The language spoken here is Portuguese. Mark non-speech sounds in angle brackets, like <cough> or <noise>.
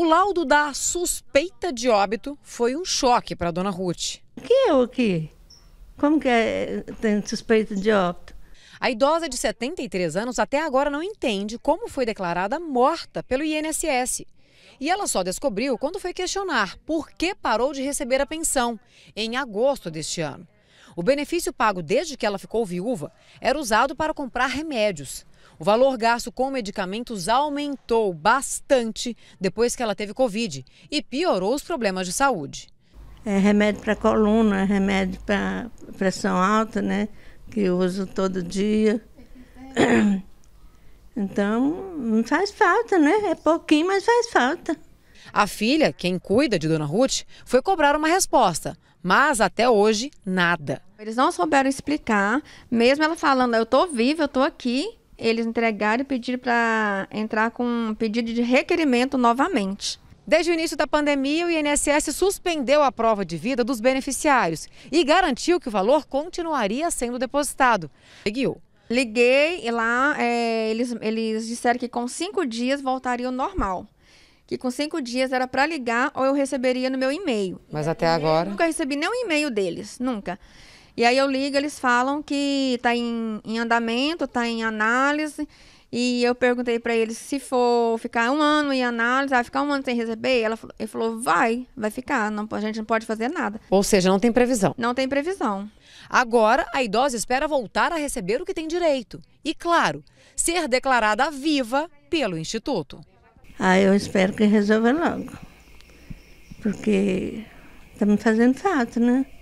O laudo da suspeita de óbito foi um choque para dona Ruth. O que é o que? Como que é, tem suspeita de óbito? A idosa de 73 anos até agora não entende como foi declarada morta pelo INSS. E ela só descobriu quando foi questionar por que parou de receber a pensão, em agosto deste ano. O benefício pago desde que ela ficou viúva era usado para comprar remédios. O valor gasto com medicamentos aumentou bastante depois que ela teve Covid e piorou os problemas de saúde. É remédio para coluna, é remédio para pressão alta, né? Que eu uso todo dia. <clears throat> Então, não faz falta, né? É pouquinho, mas faz falta. A filha, quem cuida de Dona Ruth, foi cobrar uma resposta, mas até hoje nada. Eles não souberam explicar, mesmo ela falando, eu estou viva, eu estou aqui, eles entregaram e pediram para entrar com um pedido de requerimento novamente. Desde o início da pandemia, o INSS suspendeu a prova de vida dos beneficiários e garantiu que o valor continuaria sendo depositado. Seguiu. Liguei e lá é, eles, eles disseram que com cinco dias voltaria ao normal. Que com cinco dias era para ligar ou eu receberia no meu e-mail. Mas até agora? Eu nunca recebi nenhum e-mail deles, nunca. E aí eu ligo, eles falam que está em, em andamento, está em análise. E eu perguntei para eles se for ficar um ano em análise, vai ah, ficar um ano sem receber? Ela, ele falou, vai, vai ficar, não, a gente não pode fazer nada. Ou seja, não tem previsão. Não tem previsão. Agora, a idosa espera voltar a receber o que tem direito. E, claro, ser declarada viva pelo Instituto. Ah, eu espero que resolva logo. Porque está me fazendo falta, né?